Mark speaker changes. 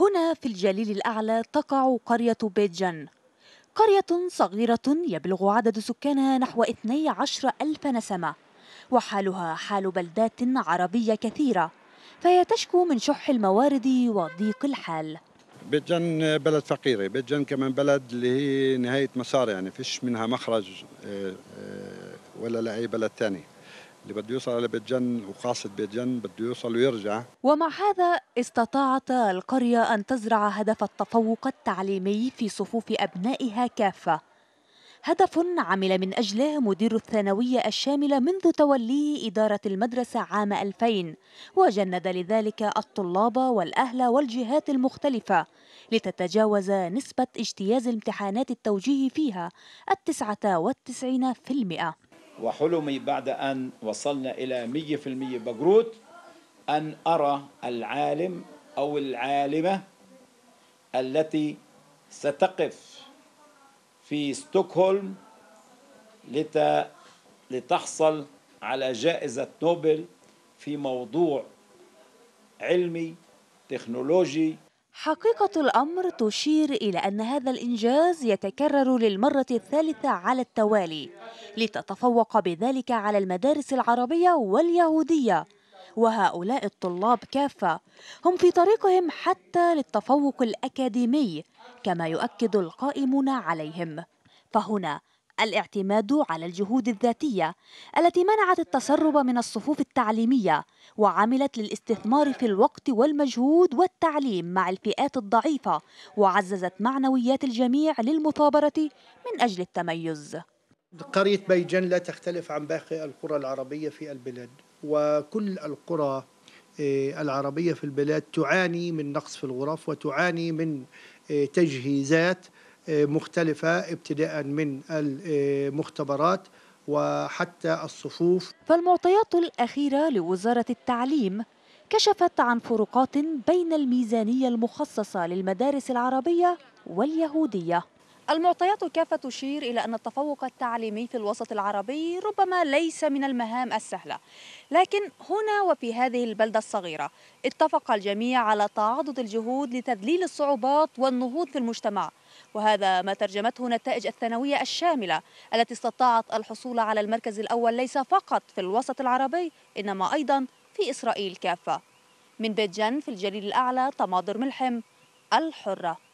Speaker 1: هنا في الجليل الأعلى تقع قرية بيتجن قرية صغيرة يبلغ عدد سكانها نحو 12 ألف نسمة وحالها حال بلدات عربية كثيرة فهي تشكو من شح الموارد وضيق الحال
Speaker 2: بيتجن بلد فقيرة بيتجن كمان بلد اللي هي نهاية مسار يعني فيش منها مخرج آه، آه، ولا لأي بلد تاني اللي بده يوصل على بيت جن وخاصة بيت جن بده يوصل ويرجع
Speaker 1: ومع هذا استطاعت القرية أن تزرع هدف التفوق التعليمي في صفوف أبنائها كافة هدف عمل من أجله مدير الثانوية الشاملة منذ توليه إدارة المدرسة عام 2000 وجند لذلك الطلاب والأهل والجهات المختلفة لتتجاوز نسبة اجتياز امتحانات التوجيه فيها التسعة والتسعين في المئة
Speaker 3: وحلمي بعد أن وصلنا إلى مية في المية بجروت أن أرى العالم أو العالمة التي ستقف في ستوكهولم لت... لتحصل على جائزة نوبل في موضوع علمي تكنولوجي
Speaker 1: حقيقة الأمر تشير إلى أن هذا الإنجاز يتكرر للمرة الثالثة على التوالي لتتفوق بذلك على المدارس العربية واليهودية وهؤلاء الطلاب كافة هم في طريقهم حتى للتفوق الأكاديمي كما يؤكد القائمون عليهم فهنا الاعتماد على الجهود الذاتية التي منعت التسرب من الصفوف التعليمية وعملت للاستثمار في الوقت والمجهود والتعليم مع الفئات الضعيفة وعززت معنويات الجميع للمثابرة من أجل التميز
Speaker 2: قرية بيجن لا تختلف عن باقي القرى العربية في البلاد وكل القرى آه، العربية في البلاد تعاني من نقص في الغرف وتعاني من آه، تجهيزات مختلفة ابتداء من المختبرات وحتى
Speaker 1: الصفوف فالمعطيات الأخيرة لوزارة التعليم كشفت عن فروقات بين الميزانية المخصصة للمدارس العربية واليهودية المعطيات الكافة تشير إلى أن التفوق التعليمي في الوسط العربي ربما ليس من المهام السهلة لكن هنا وفي هذه البلدة الصغيرة اتفق الجميع على تعاضد الجهود لتذليل الصعوبات والنهوض في المجتمع وهذا ما ترجمته نتائج الثانوية الشاملة التي استطاعت الحصول على المركز الأول ليس فقط في الوسط العربي إنما أيضا في إسرائيل كافة من بيت جن في الجليل الأعلى تماضر ملحم الحرة